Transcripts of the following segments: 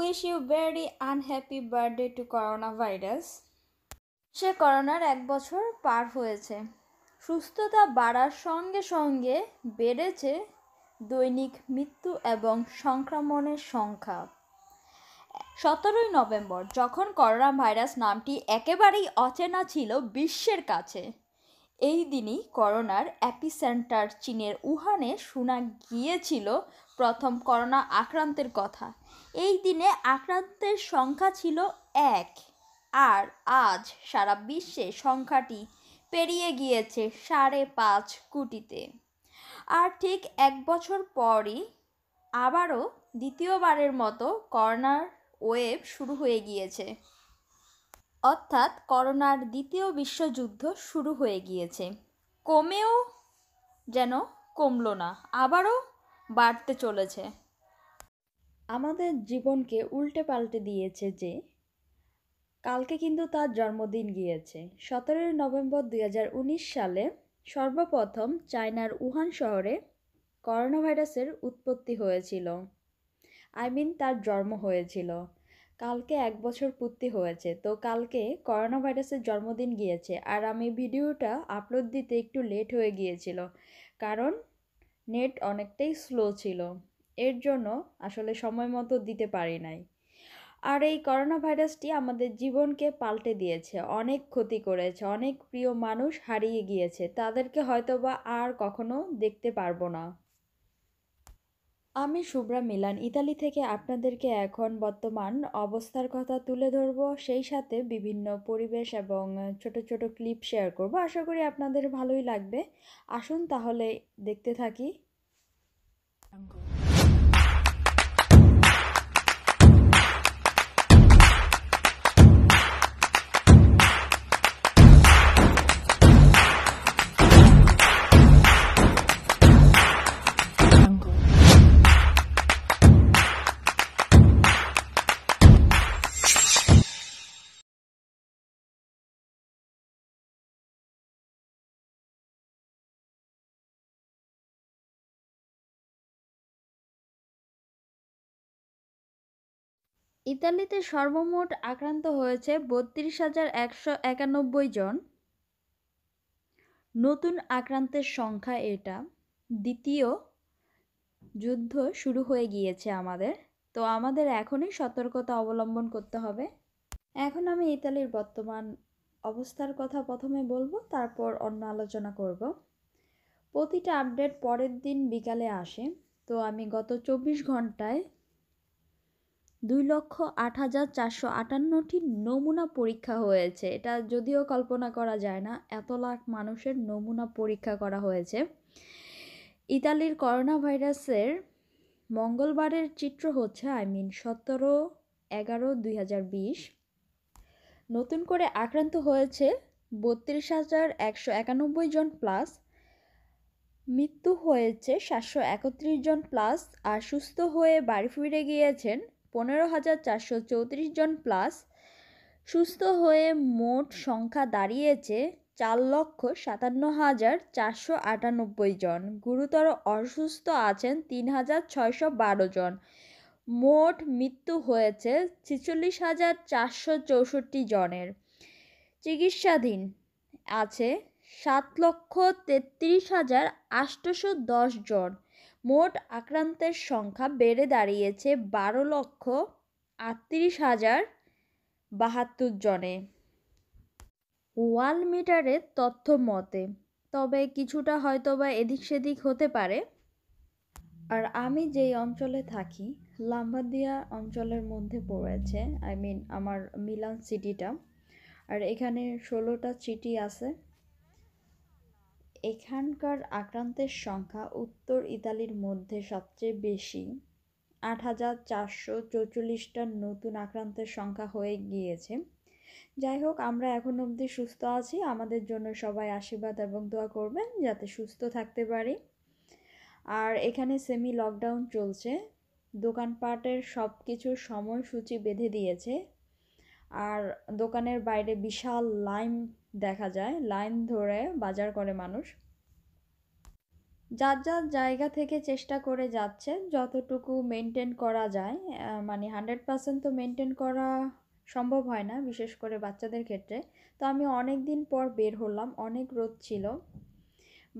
wish you very unhappy birthday to corona virus সে করোনার এক বছর পার হয়েছে সুস্থতা বাড়ার সঙ্গে সঙ্গে বেড়েছে দৈনিক মৃত্যু এবং সংক্রমণের সংখ্যা সতেরোই নভেম্বর যখন করোনা ভাইরাস নামটি একেবারেই অচেনা ছিল বিশ্বের কাছে এই দিনই করোনার অ্যাপিসেন্টার চীনের উহানে শোনা গিয়েছিল প্রথম করোনা আক্রান্তের কথা এই দিনে আক্রান্তের সংখ্যা ছিল এক আর আজ সারা বিশ্বে সংখ্যাটি পেরিয়ে গিয়েছে সাড়ে পাঁচ কোটিতে আর ঠিক এক বছর পরই আবারও দ্বিতীয়বারের মতো করোনার ওয়েব শুরু হয়ে গিয়েছে অর্থাৎ করোনার দ্বিতীয় বিশ্বযুদ্ধ শুরু হয়ে গিয়েছে কমেও যেন কমলো না আবারও বাড়তে চলেছে আমাদের জীবনকে উল্টে পাল্টে দিয়েছে যে কালকে কিন্তু তার জন্মদিন গিয়েছে সতেরোই নভেম্বর দুই সালে সর্বপ্রথম চায়নার উহান শহরে করোনা ভাইরাসের উৎপত্তি হয়েছিল আই মিন তার জন্ম হয়েছিল কালকে এক বছর পূর্তি হয়েছে তো কালকে করোনা ভাইরাসের জন্মদিন গিয়েছে আর আমি ভিডিওটা আপলোড দিতে একটু লেট হয়ে গিয়েছিল কারণ নেট অনেকটাই স্লো ছিল এর জন্য আসলে সময় মতো দিতে পারি নাই আর এই করোনা ভাইরাসটি আমাদের জীবনকে পাল্টে দিয়েছে অনেক ক্ষতি করেছে অনেক প্রিয় মানুষ হারিয়ে গিয়েছে তাদেরকে হয়তোবা আর কখনো দেখতে পারবো না আমি শুভ্রা মিলান ইতালি থেকে আপনাদেরকে এখন বর্তমান অবস্থার কথা তুলে ধরব সেই সাথে বিভিন্ন পরিবেশ এবং ছোট ছোট ক্লিপ শেয়ার করব আশা করি আপনাদের ভালোই লাগবে আসুন তাহলে দেখতে থাকি ইতালিতে সর্বমোট আক্রান্ত হয়েছে বত্রিশ হাজার একশো একানব্বই জন নতুন আক্রান্তের সংখ্যা এটা দ্বিতীয় যুদ্ধ শুরু হয়ে গিয়েছে আমাদের তো আমাদের এখনই সতর্কতা অবলম্বন করতে হবে এখন আমি ইতালির বর্তমান অবস্থার কথা প্রথমে বলবো তারপর অন্য আলোচনা করব প্রতিটা আপডেট পরের দিন বিকালে আসে তো আমি গত চব্বিশ ঘন্টায় দুই লক্ষ আট হাজার চারশো আটান্নটি নমুনা পরীক্ষা হয়েছে এটা যদিও কল্পনা করা যায় না এত লাখ মানুষের নমুনা পরীক্ষা করা হয়েছে ইতালির করোনা ভাইরাসের মঙ্গলবারের চিত্র হচ্ছে আই মিন সতেরো এগারো দুই হাজার বিশ নতুন করে আক্রান্ত হয়েছে বত্রিশ হাজার একশো একানব্বই জন প্লাস মৃত্যু হয়েছে সাতশো একত্রিশ জন প্লাস আর সুস্থ হয়ে বাড়ি ফিরে গিয়েছেন পনেরো হাজার চারশো চৌত্রিশ জন প্লাস সুস্থ হয়ে মোট সংখ্যা দাঁড়িয়েছে চার লক্ষ সাতান্ন হাজার চারশো আটানব্বই জন গুরুতর অসুস্থ আছেন তিন হাজার ছয়শো বারো জন মোট মৃত্যু হয়েছে ছেচল্লিশ হাজার চারশো চৌষট্টি জনের চিকিৎসাধীন আছে সাত লক্ষ তেত্রিশ হাজার আটশোশো দশ জন মোট আক্রান্তের সংখ্যা বেড়ে দাঁড়িয়েছে বারো লক্ষ আটত্রিশ হাজার বাহাত্তর জনে ওয়াল মিটারের তথ্য মতে তবে কিছুটা হয়তো বা এদিক সেদিক হতে পারে আর আমি যেই অঞ্চলে থাকি লাম্বাদিয়া অঞ্চলের মধ্যে পড়েছে আই মিন আমার মিলান সিটিটা আর এখানে ষোলোটা সিটি আছে এখানকার আক্রান্তের সংখ্যা উত্তর ইতালির মধ্যে সবচেয়ে বেশি আট হাজার চারশো চৌচল্লিশটা নতুন আক্রান্তের সংখ্যা হয়ে গিয়েছে যাই হোক আমরা এখন অবধি সুস্থ আছি আমাদের জন্য সবাই আশীর্বাদ এবং দোয়া করবেন যাতে সুস্থ থাকতে পারি আর এখানে সেমি লকডাউন চলছে দোকানপাটের সব কিছু সময়সূচি বেঁধে দিয়েছে আর দোকানের বাইরে বিশাল লাইন দেখা যায় লাইন ধরে বাজার করে মানুষ যার যার জায়গা থেকে চেষ্টা করে যাচ্ছে যতটুকু মেনটেন করা যায় মানে হান্ড্রেড পার্সেন্ট তো মেনটেন করা সম্ভব হয় না বিশেষ করে বাচ্চাদের ক্ষেত্রে তো আমি অনেক দিন পর বের হলাম অনেক রোদ ছিল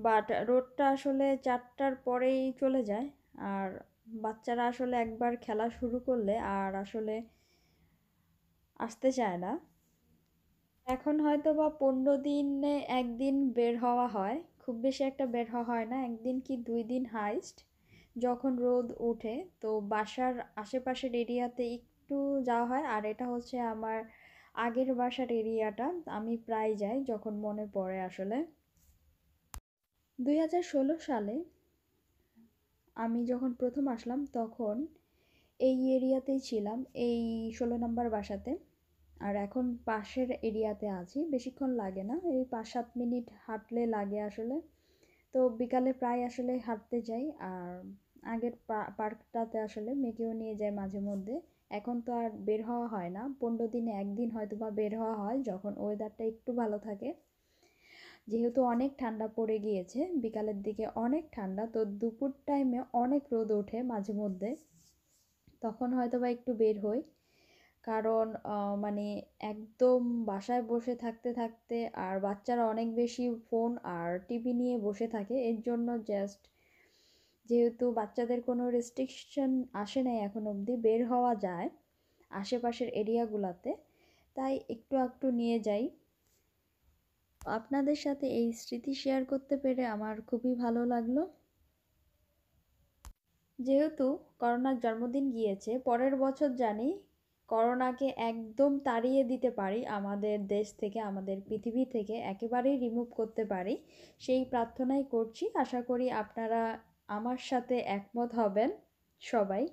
বাট রোদটা আসলে চারটার পরেই চলে যায় আর বাচ্চারা আসলে একবার খেলা শুরু করলে আর আসলে আসতে চায় না এখন হয়তো বা পনেরো দিনে একদিন বের হওয়া হয় খুব বেশি একটা বের হওয়া হয় না একদিন কি দুই দিন হাইস্ট যখন রোদ ওঠে তো বাসার আশেপাশের এরিয়াতে একটু যাওয়া হয় আর এটা হচ্ছে আমার আগের বাসার এরিয়াটা আমি প্রায় যাই যখন মনে পড়ে আসলে দুই সালে আমি যখন প্রথম আসলাম তখন এই এরিয়াতেই ছিলাম এই ষোলো নম্বর বাসাতে আর এখন পাশের এরিয়াতে আছি বেশিক্ষণ লাগে না এই পাঁচ সাত মিনিট হাঁটলে লাগে আসলে তো বিকালে প্রায় আসলে হাঁটতে যাই আর আগের পার্কটাতে আসলে মেয়েকেও নিয়ে যায় মাঝে মধ্যে এখন তো আর বের হওয়া হয় না পনেরো দিনে একদিন হয়তো বা বের হওয়া হয় যখন ওয়েদারটা একটু ভালো থাকে যেহেতু অনেক ঠান্ডা পড়ে গিয়েছে বিকালের দিকে অনেক ঠান্ডা তো দুপুর টাইমে অনেক রোদ ওঠে মাঝে মধ্যে তখন হয়তো বা একটু বের হই কারণ মানে একদম বাসায় বসে থাকতে থাকতে আর বাচ্চারা অনেক বেশি ফোন আর টিভি নিয়ে বসে থাকে এর জন্য জাস্ট যেহেতু বাচ্চাদের কোনো রেস্ট্রিকশন আসে নাই এখন অবধি বের হওয়া যায় আশেপাশের এরিয়াগুলোতে তাই একটু একটু নিয়ে যাই আপনাদের সাথে এই স্মৃতি শেয়ার করতে পেরে আমার খুবই ভালো লাগলো যেহেতু করোনার জন্মদিন গিয়েছে পরের বছর জানি করোনাকে একদম তাড়িয়ে দিতে পারি আমাদের দেশ থেকে আমাদের পৃথিবী থেকে একেবারেই রিমুভ করতে পারি সেই প্রার্থনাই করছি আশা করি আপনারা আমার সাথে একমত হবেন সবাই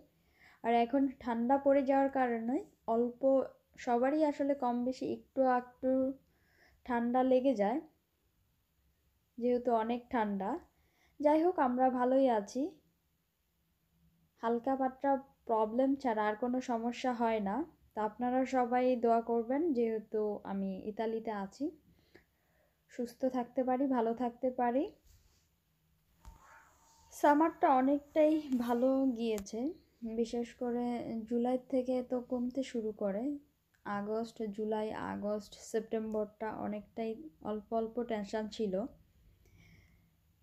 আর এখন ঠান্ডা পড়ে যাওয়ার কারণে অল্প সবারই আসলে কম বেশি একটু একটু ঠান্ডা লেগে যায় যেহেতু অনেক ঠান্ডা যাই হোক আমরা ভালোই আছি হালকা পাতলা প্রবলেম ছাড়া আর কোনো সমস্যা হয় না তা আপনারা সবাই দোয়া করবেন যেহেতু আমি ইতালিতে আছি সুস্থ থাকতে পারি ভালো থাকতে পারি সামারটা অনেকটাই ভালো গিয়েছে বিশেষ করে জুলাই থেকে তো কমতে শুরু করে আগস্ট জুলাই আগস্ট সেপ্টেম্বরটা অনেকটাই অল্প অল্প টেনশান ছিল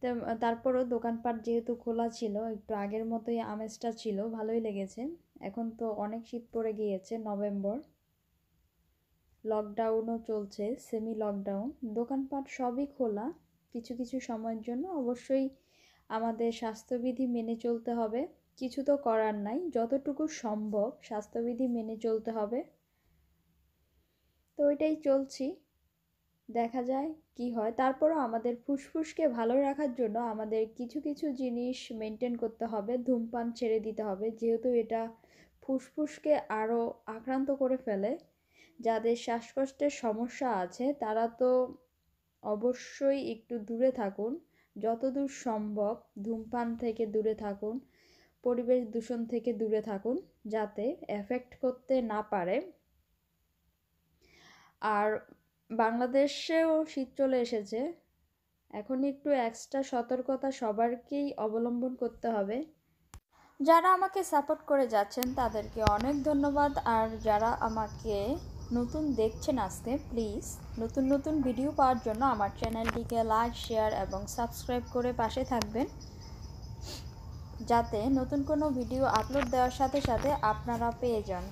তো তারপরও দোকানপাট যেহেতু খোলা ছিল একটু আগের মতোই আমেজটা ছিল ভালোই লেগেছে এখন তো অনেক শীত পড়ে গিয়েছে নভেম্বর লকডাউনও চলছে সেমি লকডাউন দোকানপাট সবই খোলা কিছু কিছু সময়ের জন্য অবশ্যই আমাদের স্বাস্থ্যবিধি মেনে চলতে হবে কিছু তো করার নাই যতটুকু সম্ভব স্বাস্থ্যবিধি মেনে চলতে হবে তো ওইটাই চলছি দেখা যায় কি হয় তারপরও আমাদের ফুসফুসকে ভালো রাখার জন্য আমাদের কিছু কিছু জিনিস মেনটেন করতে হবে ধূমপান ছেড়ে দিতে হবে যেহেতু এটা ফুসফুসকে আরও আক্রান্ত করে ফেলে যাদের শ্বাসকষ্টের সমস্যা আছে তারা তো অবশ্যই একটু দূরে থাকুন যতদূর সম্ভব ধূমপান থেকে দূরে থাকুন পরিবেশ দূষণ থেকে দূরে থাকুন যাতে এফেক্ট করতে না পারে আর বাংলাদেশেও শীত চলে এসেছে এখন একটু এক্সট্রা সতর্কতা সবারকেই অবলম্বন করতে হবে যারা আমাকে সাপোর্ট করে যাচ্ছেন তাদেরকে অনেক ধন্যবাদ আর যারা আমাকে নতুন দেখছেন আজকে প্লিজ নতুন নতুন ভিডিও পাওয়ার জন্য আমার চ্যানেলটিকে লাইক শেয়ার এবং সাবস্ক্রাইব করে পাশে থাকবেন যাতে নতুন কোনো ভিডিও আপলোড দেওয়ার সাথে সাথে আপনারা পেয়ে যান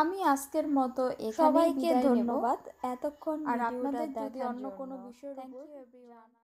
আমি আজকের মতো সবাইকে ধন্যবাদ এতক্ষণ আর আপনাদের যদি অন্য কোনো বিষয় থ্যাংক ইউ